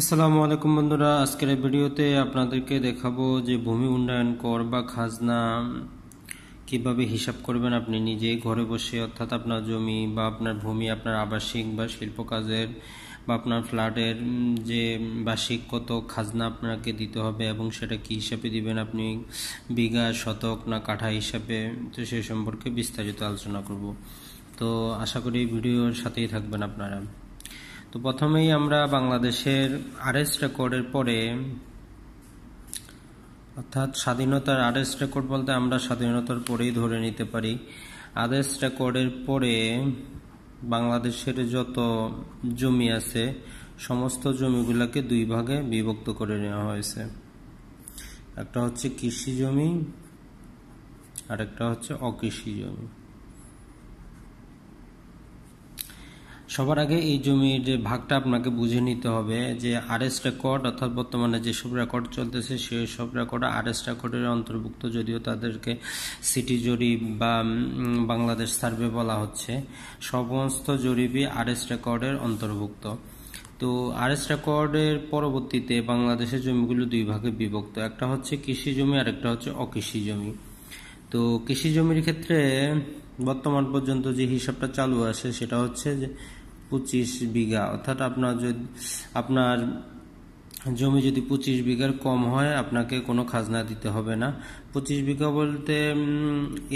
আসসালামু আলাইকুম বন্ধুরা আজকের এই ভিডিওতে আপনাদেরকে দেখাবো যে ভূমি উন্নয়ন কর বা খাজনা কিভাবে হিসাব করবেন আপনি নিজে ঘরে বসে অর্থাৎ আপনার জমি বা আপনার ভূমি আপনার আবাসিক বা শিল্প কাজের বা আপনার ফ্ল্যাটের যে বার্ষিক কত খাজনা আপনাকে দিতে হবে এবং সেটা কি হিসাবে দিবেন আপনি বিঘা শতক না কাঠা হিসাবে তো সে সম্পর্কে বিস্তারিত আলোচনা করব তো আশা করি ভিডিওর সাথেই থাকবেন আপনারা তো প্রথমেই আমরা বাংলাদেশের আরএস রেকর্ডের পরে অর্থাৎ স্বাধীনতার আরএস রেকর্ড বলতে আমরা স্বাধীনতার পরেই ধরে নিতে পারি আরএস রেকর্ডের পরে বাংলাদেশের যত জমি আছে সমস্ত জমিগুলোকে দুই ভাগে বিভক্ত করে নেওয়া হয়েছে একটা হচ্ছে কৃষি জমি আর একটা হচ্ছে অকৃষি জমি সবার আগে এই জমির যে ভাগটা আপনাকে বুঝে নিতে হবে যে আরএস রেকর্ড অর্থাৎ বর্তমানে যেসব রেকর্ড চলতেছে সেসব রেকর্ড আরএস রেকর্ডের অন্তর্ভুক্ত যদিও তাদেরকে সিটি জরিপ বা বাংলাদেশ সার্ভে বলা হচ্ছে সমস্ত জরিপই আরএস রেকর্ডের অন্তর্ভুক্ত তো আরএস রেকর্ডের পরবর্তীতে বাংলাদেশের জমিগুলো দুই ভাগে বিভক্ত একটা হচ্ছে কৃষি জমি আর একটা হচ্ছে অকৃষি জমি তো কৃষি জমির ক্ষেত্রে বর্তমান পর্যন্ত যে হিসাবটা চালু আছে সেটা হচ্ছে যে পঁচিশ বিঘা অর্থাৎ আপনার যদি আপনার জমি যদি পঁচিশ বিঘার কম হয় আপনাকে কোনো খাজনা দিতে হবে না পঁচিশ বিঘা বলতে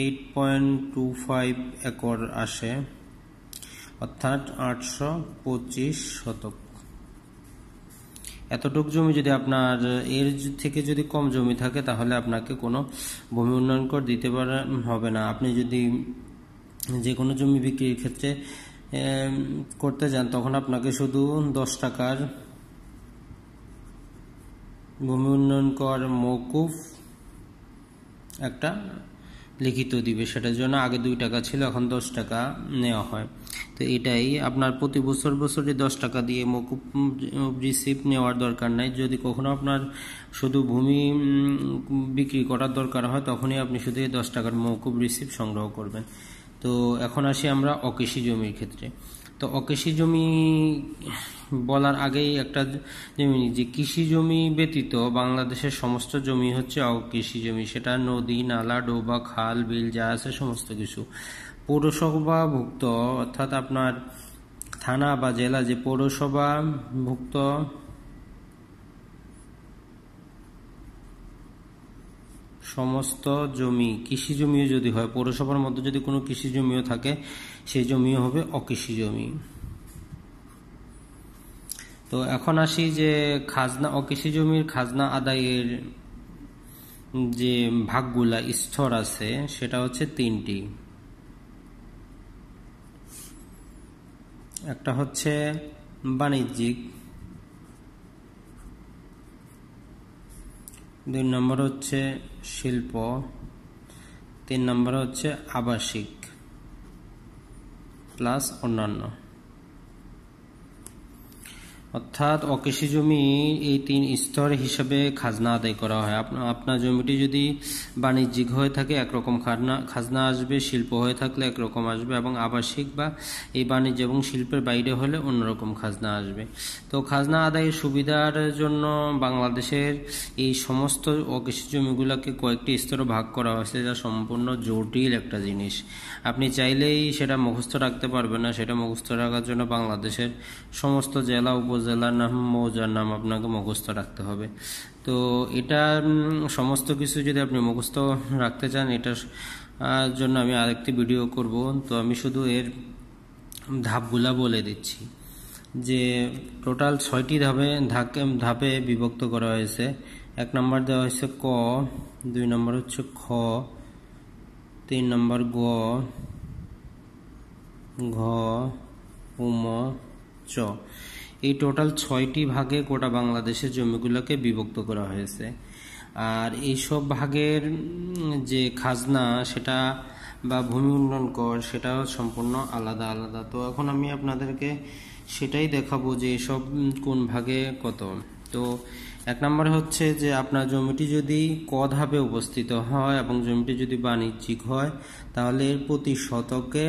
eight point two five acre আসে অর্থাৎ আটশো পঁচিশ শতক এতটুক জমি যদি আপনার এর থেকে যদি কম জমি থাকে তাহলে আপনাকে কোনো ভূমি উন্নয়ন কর দিতে পারে হবে না আপনি যদি যে কোনো জমি বিক্রির ক্ষেত্রে করতে যান তখন আপনাকে শুধু দশ টাকার ভূমি উন্নয়ন কর মৌকুফ একটা লিখিত দিবে সেটার জন্য আগে দুই টাকা ছিল এখন দশ টাকা নেওয়া হয় তো এটাই আপনার প্রতি বছর বছরই দশ টাকা দিয়ে মকুফ রিসিপ্ট নেওয়ার দরকার নাই যদি কখনো আপনার শুধু ভূমি বিক্রি করার দরকার হয় তখনই আপনি শুধু এই দশ টাকার মকুব রিসিপ্ট সংগ্রহ করবেন তো এখন আসি আমরা অকেশি জমির ক্ষেত্রে তো অকেশি জমি বলার আগেই একটা জমি যে কৃষি জমি ব্যতীত বাংলাদেশের সমস্ত জমি হচ্ছে অকৃষি জমি সেটা নদী নালা ডোবা খাল বিল যা আছে সমস্ত কিছু পৌরসভাভুক্ত অর্থাৎ আপনার থানা বা জেলা যে পৌরসভাভুক্ত সমস্ত জমি কৃষি জমিও যদি হয় পৌরসভার মধ্যে যদি কোনো কৃষি জমিও থাকে সেই জমিও হবে অকৃষি জমি তো এখন আসি যে খাজনা অকৃষি জমির খাজনা আদায়ের যে ভাগগুলা স্তর আছে সেটা হচ্ছে তিনটি একটা হচ্ছে বাণিজ্যিক দুই নম্বর হচ্ছে শিল্প তিন নম্বর হচ্ছে আবাসিক প্লাস অন্যান্য অর্থাৎ অকৃষি জমি এই তিন স্তর হিসাবে খাজনা আদায় করা হয় আপনার জমিটি যদি বাণিজ্যিক হয়ে থাকে একরকম খাজনা খাজনা আসবে শিল্প হয়ে থাকলে একরকম আসবে এবং আবাসিক বা এই বাণিজ্য এবং শিল্পের বাইরে হলে অন্যরকম খাজনা আসবে তো খাজনা আদায়ের সুবিধার জন্য বাংলাদেশের এই সমস্ত অকৃষি জমিগুলোকে কয়েকটি স্তরে ভাগ করা হয়েছে যা সম্পূর্ণ জটিল একটা জিনিস আপনি চাইলেই সেটা মুখস্থ রাখতে পারবেন না সেটা মুখস্থ রাখার জন্য বাংলাদেশের সমস্ত জেলা উপজেলা জেলার নাম মৌজার নাম আপনাকে মুখস্থ রাখতে হবে তো এটা সমস্ত কিছু যদি আপনি মুখস্থ রাখতে চান এটার জন্য আমি আরেকটি ভিডিও করব তো আমি শুধু এর ধাপগুলা বলে দিচ্ছি যে টোটাল ছয়টি ধাপে ধাকে ধাপে বিভক্ত করা হয়েছে এক নম্বর দেওয়া হয়েছে ক দুই নম্বর হচ্ছে খ তিন নম্বর গ ঘ উম চ এই টোটাল ছয়টি ভাগে গোটা বাংলাদেশের জমিগুলোকে বিভক্ত করা হয়েছে আর এইসব ভাগের যে খাজনা সেটা বা ভূমি উন্নয়ন কর সেটা সম্পূর্ণ আলাদা আলাদা তো এখন আমি আপনাদেরকে সেটাই দেখাবো যে এসব কোন ভাগে কত তো এক নম্বর হচ্ছে যে আপনার জমিটি যদি ক ধাপে অবস্থিত হয় এবং জমিটি যদি বাণিজ্যিক হয় তাহলে এর প্রতি শতকে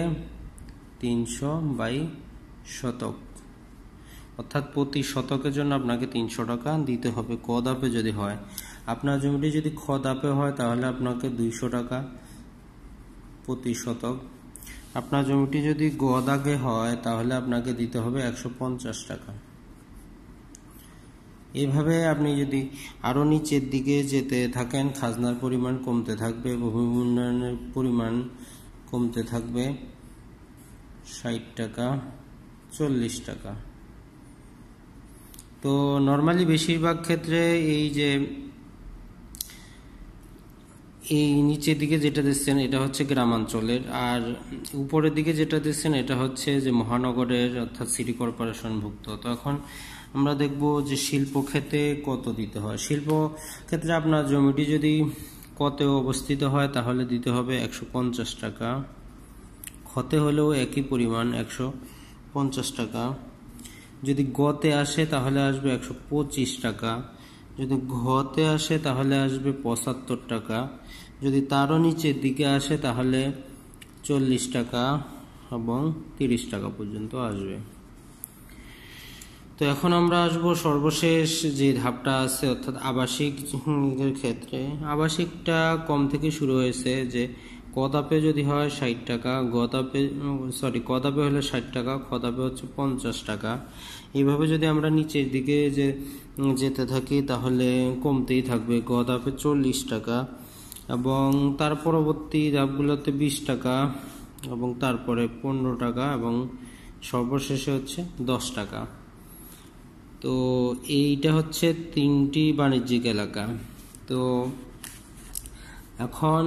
তিনশো বাই শতক অর্থাৎ প্রতি শতকের জন্য আপনাকে তিনশো টাকা দিতে হবে ক দাপে যদি হয় আপনার জমিটি যদি খ দাপে হয় তাহলে আপনাকে দুইশো টাকা প্রতি শতক আপনার জমিটি যদি গ দাগে হয় তাহলে আপনাকে দিতে হবে একশো পঞ্চাশ টাকা এভাবে আপনি যদি আরও নিচের দিকে যেতে থাকেন খাজনার পরিমাণ কমতে থাকবে ভূমি উন্নয়নের পরিমাণ কমতে থাকবে ষাট টাকা চল্লিশ টাকা তো নর্মালি বেশিরভাগ ক্ষেত্রে এই যে এই নিচের দিকে যেটা দিচ্ছেন এটা হচ্ছে গ্রামাঞ্চলের আর উপরের দিকে যেটা দিচ্ছেন এটা হচ্ছে যে মহানগরের অর্থাৎ সিটি কর্পোরেশনভুক্ত তো এখন আমরা দেখব যে শিল্প ক্ষেত্রে কত দিতে হয় শিল্প ক্ষেত্রে আপনার জমিটি যদি কতে অবস্থিত হয় তাহলে দিতে হবে একশো পঞ্চাশ টাকা ক্ষতে হলেও একই পরিমাণ একশো পঞ্চাশ টাকা যদি গতে আসে তাহলে আসবে একশো পঁচিশ টাকা যদি ঘতে আসে তাহলে আসবে পঁচাত্তর টাকা যদি তারও নিচের দিকে আসে তাহলে চল্লিশ টাকা এবং তিরিশ টাকা পর্যন্ত আসবে তো এখন আমরা আসব সর্বশেষ যে ধাপটা আছে অর্থাৎ আবাসিক ক্ষেত্রে আবাসিকটা কম থেকে শুরু হয়েছে যে কদাপে যদি হয় ষাট টাকা গদাপে সরি কদাপে হলে ষাট টাকা খদাপে হচ্ছে পঞ্চাশ টাকা এইভাবে যদি আমরা নিচের দিকে যে যেতে থাকি তাহলে কমতেই থাকবে গদাপে চল্লিশ টাকা এবং তার পরবর্তী ধাপগুলোতে বিশ টাকা এবং তারপরে পনেরো টাকা এবং সর্বশেষে হচ্ছে দশ টাকা তো এইটা হচ্ছে তিনটি বাণিজ্যিক এলাকা তো এখন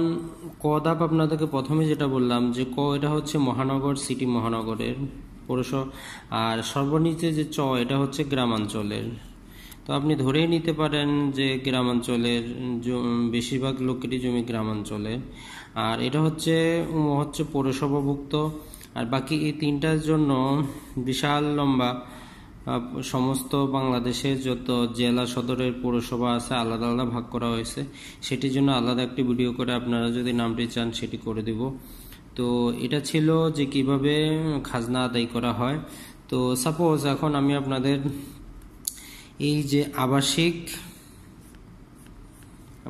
কদাপ আপনাদেরকে প্রথমে যেটা বললাম যে ক এটা হচ্ছে মহানগর সিটি মহানগরের পৌরসভা আর সর্বনিচে যে চ এটা হচ্ছে গ্রামাঞ্চলের তো আপনি ধরেই নিতে পারেন যে গ্রামাঞ্চলের বেশিরভাগ লোকেরই জমি গ্রামাঞ্চলের আর এটা হচ্ছে হচ্ছে পৌরসভাভুক্ত আর বাকি এই তিনটার জন্য বিশাল লম্বা সমস্ত বাংলাদেশে যত জেলা সদরের পৌরসভা আছে আলাদা আলাদা ভাগ করা হয়েছে সেটির জন্য আলাদা একটি ভিডিও করে আপনারা যদি নামটি চান সেটি করে দিব তো এটা ছিল যে কিভাবে খাজনা আদায় করা হয় তো সাপোজ এখন আমি আপনাদের এই যে আবাসিক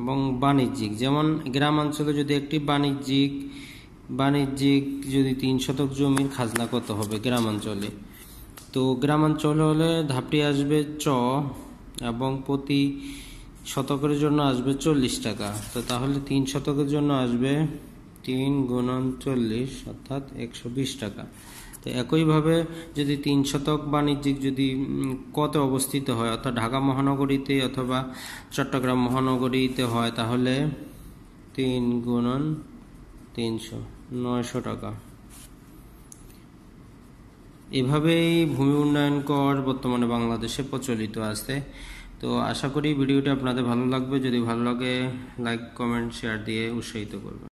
এবং বাণিজ্যিক যেমন গ্রাম অঞ্চলে যদি একটি বাণিজ্যিক বাণিজ্যিক যদি তিন শতক জমির খাজনা কত হবে গ্রামাঞ্চলে তো গ্রামাঞ্চল হলে ধাপটি আসবে চ এবং প্রতি শতকের জন্য আসবে চল্লিশ টাকা তো তাহলে তিন শতকের জন্য আসবে তিন গুণন চল্লিশ অর্থাৎ একশো বিশ টাকা তো একইভাবে যদি তিন শতক বাণিজ্যিক যদি কত অবস্থিত হয় অর্থাৎ ঢাকা মহানগরীতে অথবা চট্টগ্রাম মহানগরীতে হয় তাহলে তিন গুণন তিনশো নয়শো টাকা এভাবেই ভূমি উন্নয়ন কর বর্তমানে বাংলাদেশে প্রচলিত আছে তো আশা করি ভিডিওটি আপনাদের ভালো লাগবে যদি ভালো লাগে লাইক কমেন্ট শেয়ার দিয়ে উৎসাহিত করবে